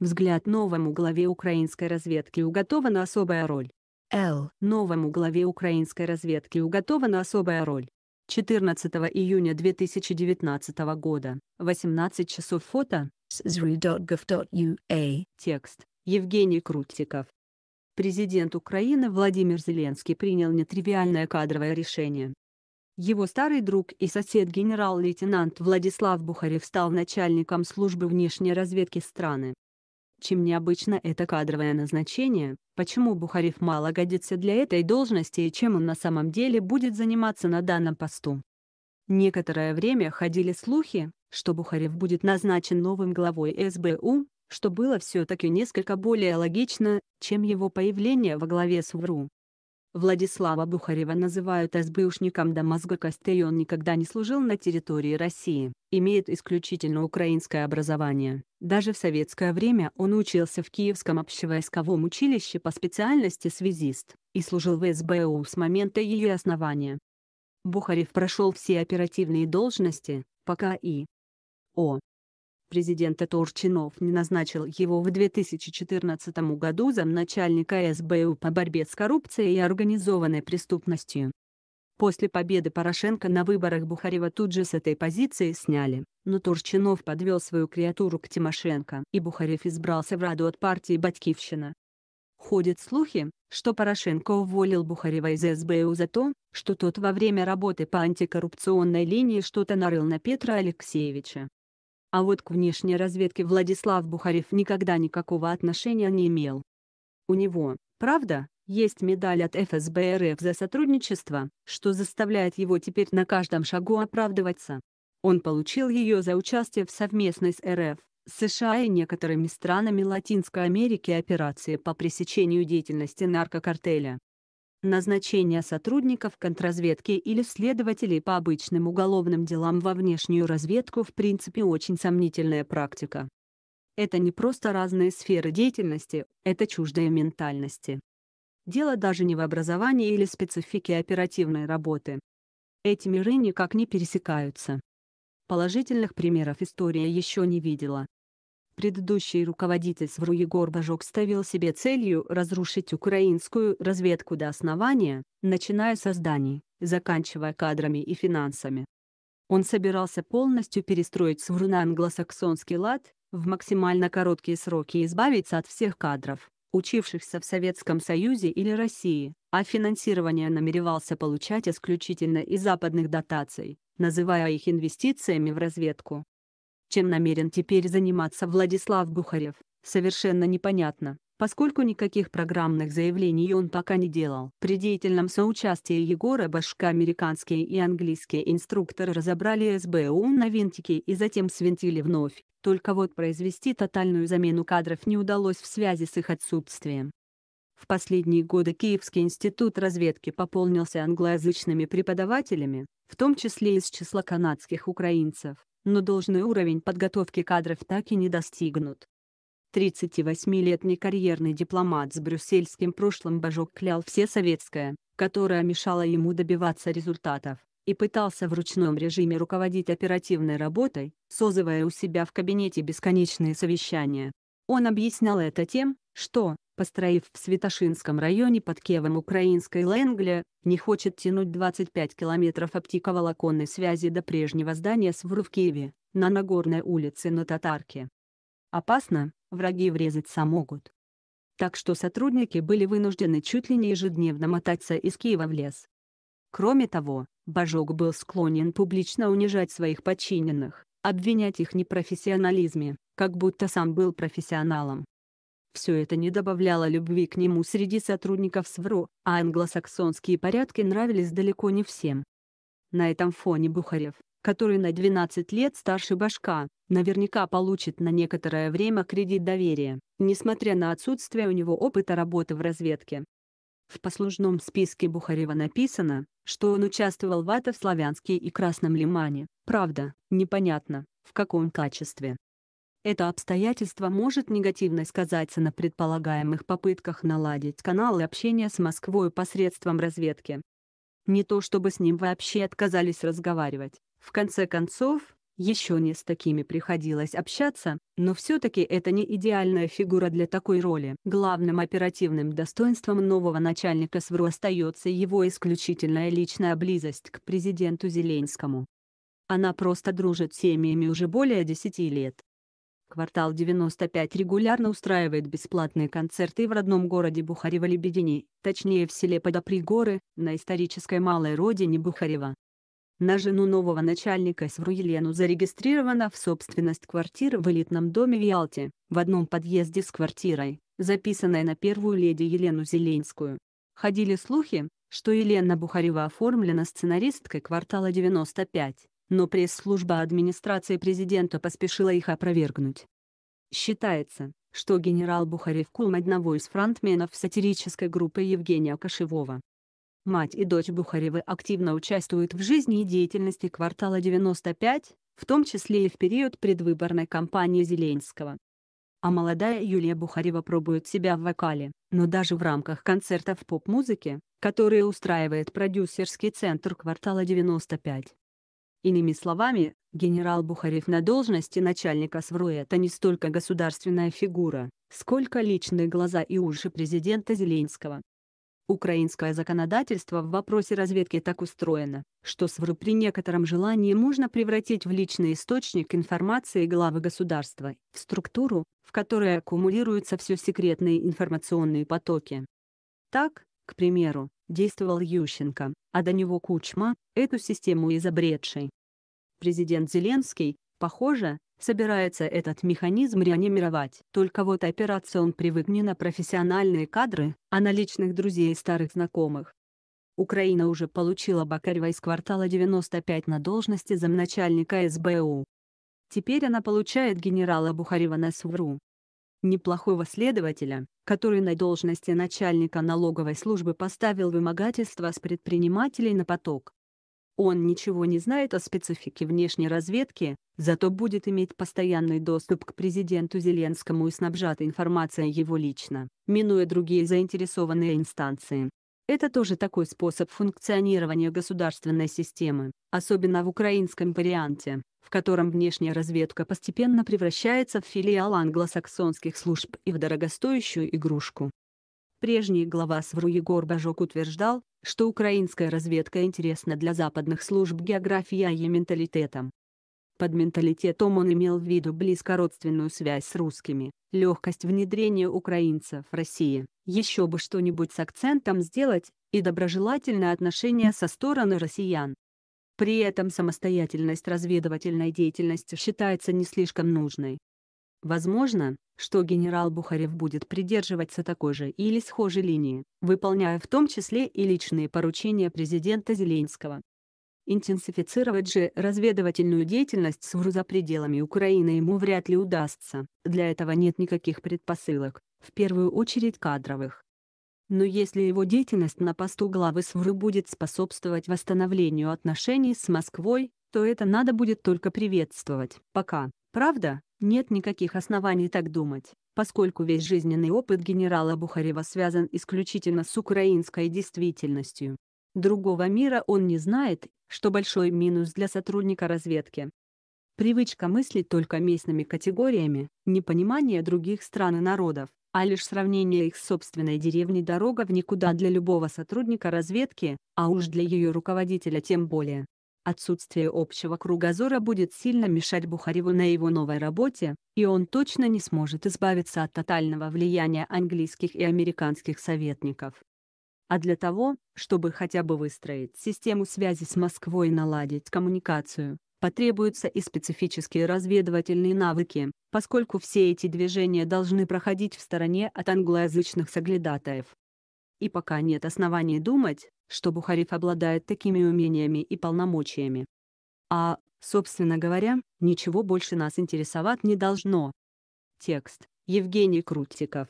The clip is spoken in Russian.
Взгляд новому главе украинской разведки уготована особая роль. Л. Новому главе украинской разведки уготована особая роль. 14 июня 2019 года, 18 часов фото, sri.gov.ua, а. текст, Евгений Крутиков. Президент Украины Владимир Зеленский принял нетривиальное кадровое решение. Его старый друг и сосед генерал-лейтенант Владислав Бухарев стал начальником службы внешней разведки страны чем необычно это кадровое назначение, почему Бухарев мало годится для этой должности и чем он на самом деле будет заниматься на данном посту. Некоторое время ходили слухи, что Бухарев будет назначен новым главой СБУ, что было все-таки несколько более логично, чем его появление во главе СВРУ. Владислава Бухарева называют СБУшником до мозга костей он никогда не служил на территории России, имеет исключительно украинское образование. Даже в советское время он учился в Киевском общевойсковом училище по специальности связист и служил в СБУ с момента ее основания. Бухарев прошел все оперативные должности, пока и о. Президент Торчинов не назначил его в 2014 году замначальника СБУ по борьбе с коррупцией и организованной преступностью. После победы Порошенко на выборах Бухарева тут же с этой позиции сняли, но Турчинов подвел свою креатуру к Тимошенко, и Бухарев избрался в Раду от партии «Батькивщина». Ходят слухи, что Порошенко уволил Бухарева из СБУ за то, что тот во время работы по антикоррупционной линии что-то нарыл на Петра Алексеевича. А вот к внешней разведке Владислав Бухарев никогда никакого отношения не имел. У него, правда, есть медаль от ФСБ РФ за сотрудничество, что заставляет его теперь на каждом шагу оправдываться. Он получил ее за участие в совместной с РФ, США и некоторыми странами Латинской Америки операции по пресечению деятельности наркокартеля назначение сотрудников контрразведки или следователей по обычным уголовным делам во внешнюю разведку в принципе очень сомнительная практика. Это не просто разные сферы деятельности, это чуждая ментальности. Дело даже не в образовании или специфике оперативной работы. Эти миры никак не пересекаются. Положительных примеров история еще не видела. Предыдущий руководитель СВРУ Горбажок ставил себе целью разрушить украинскую разведку до основания, начиная со зданий, заканчивая кадрами и финансами. Он собирался полностью перестроить СВР на англосаксонский лад, в максимально короткие сроки избавиться от всех кадров, учившихся в Советском Союзе или России, а финансирование намеревался получать исключительно из западных дотаций, называя их инвестициями в разведку. Чем намерен теперь заниматься Владислав Гухарев, совершенно непонятно, поскольку никаких программных заявлений он пока не делал. При деятельном соучастии Егора Башка американские и английские инструкторы разобрали СБУ на винтики и затем свинтили вновь, только вот произвести тотальную замену кадров не удалось в связи с их отсутствием. В последние годы Киевский институт разведки пополнился англоязычными преподавателями, в том числе из числа канадских украинцев но должный уровень подготовки кадров так и не достигнут. 38-летний карьерный дипломат с брюссельским прошлым божок клял все советское, которое мешало ему добиваться результатов, и пытался в ручном режиме руководить оперативной работой, созывая у себя в кабинете бесконечные совещания. Он объяснял это тем, что, построив в Святошинском районе под Кевом украинской Ленгля, не хочет тянуть 25 километров оптиковолоконной связи до прежнего здания СВР в Киеве, на Нагорной улице на Татарке. Опасно, враги врезаться могут. Так что сотрудники были вынуждены чуть ли не ежедневно мотаться из Киева в лес. Кроме того, Бажок был склонен публично унижать своих подчиненных, обвинять их непрофессионализме, как будто сам был профессионалом. Все это не добавляло любви к нему среди сотрудников СВРО, а англосаксонские порядки нравились далеко не всем. На этом фоне Бухарев, который на 12 лет старше Башка, наверняка получит на некоторое время кредит доверия, несмотря на отсутствие у него опыта работы в разведке. В послужном списке Бухарева написано, что он участвовал в АТО в Славянске и Красном Лимане, правда, непонятно, в каком качестве. Это обстоятельство может негативно сказаться на предполагаемых попытках наладить каналы общения с Москвой посредством разведки. Не то чтобы с ним вообще отказались разговаривать, в конце концов, еще не с такими приходилось общаться, но все-таки это не идеальная фигура для такой роли. Главным оперативным достоинством нового начальника СВРУ остается его исключительная личная близость к президенту Зеленскому. Она просто дружит с семьями уже более 10 лет. Квартал 95 регулярно устраивает бесплатные концерты в родном городе Бухарева-Лебедини, точнее в селе Подопригоры, на исторической малой родине Бухарева. На жену нового начальника СВРУ Елену зарегистрирована в собственность квартиры в элитном доме в Ялте, в одном подъезде с квартирой, записанной на первую леди Елену Зеленскую. Ходили слухи, что Елена Бухарева оформлена сценаристкой «Квартала 95» но пресс-служба администрации президента поспешила их опровергнуть. Считается, что генерал Бухарев кум одного из фронтменов сатирической группы Евгения Кошевого. Мать и дочь Бухаревы активно участвуют в жизни и деятельности квартала 95, в том числе и в период предвыборной кампании Зеленского. А молодая Юлия Бухарева пробует себя в вокале, но даже в рамках концертов поп-музыки, которые устраивает продюсерский центр квартала 95, Иными словами, генерал Бухарев на должности начальника СВРУ это не столько государственная фигура, сколько личные глаза и уши президента Зеленского. Украинское законодательство в вопросе разведки так устроено, что СВР при некотором желании можно превратить в личный источник информации главы государства, в структуру, в которой аккумулируются все секретные информационные потоки. Так, к примеру, действовал Ющенко, а до него Кучма, эту систему изобретший. Президент Зеленский, похоже, собирается этот механизм реанимировать. Только вот операция он привык не на профессиональные кадры, а на личных друзей и старых знакомых. Украина уже получила Бакарева из квартала 95 на должности замначальника СБУ. Теперь она получает генерала Бухарева на СВРУ неплохого следователя, который на должности начальника налоговой службы поставил вымогательство с предпринимателей на поток. Он ничего не знает о специфике внешней разведки, зато будет иметь постоянный доступ к президенту Зеленскому и снабжат информацией его лично, минуя другие заинтересованные инстанции. Это тоже такой способ функционирования государственной системы, особенно в украинском варианте, в котором внешняя разведка постепенно превращается в филиал англосаксонских служб и в дорогостоящую игрушку. Прежний глава СВРУ Егор Бажок утверждал, что украинская разведка интересна для западных служб географией и менталитетом, под менталитетом он имел в виду близкородственную связь с русскими, легкость внедрения украинцев в России, еще бы что-нибудь с акцентом сделать, и доброжелательное отношение со стороны россиян. При этом самостоятельность разведывательной деятельности считается не слишком нужной. Возможно, что генерал Бухарев будет придерживаться такой же или схожей линии, выполняя в том числе и личные поручения президента Зеленского. Интенсифицировать же разведывательную деятельность с ВРУ за пределами Украины ему вряд ли удастся, для этого нет никаких предпосылок, в первую очередь кадровых. Но если его деятельность на посту главы СВР будет способствовать восстановлению отношений с Москвой, то это надо будет только приветствовать. Пока, правда, нет никаких оснований так думать, поскольку весь жизненный опыт генерала Бухарева связан исключительно с украинской действительностью. Другого мира он не знает, что большой минус для сотрудника разведки. Привычка мыслить только местными категориями, непонимание других стран и народов, а лишь сравнение их с собственной деревней дорога в никуда для любого сотрудника разведки, а уж для ее руководителя тем более. Отсутствие общего кругозора будет сильно мешать Бухареву на его новой работе, и он точно не сможет избавиться от тотального влияния английских и американских советников а для того, чтобы хотя бы выстроить систему связи с Москвой и наладить коммуникацию, потребуются и специфические разведывательные навыки, поскольку все эти движения должны проходить в стороне от англоязычных соглядатаев. И пока нет оснований думать, что Бухариф обладает такими умениями и полномочиями. А, собственно говоря, ничего больше нас интересовать не должно. Текст. Евгений Крутиков.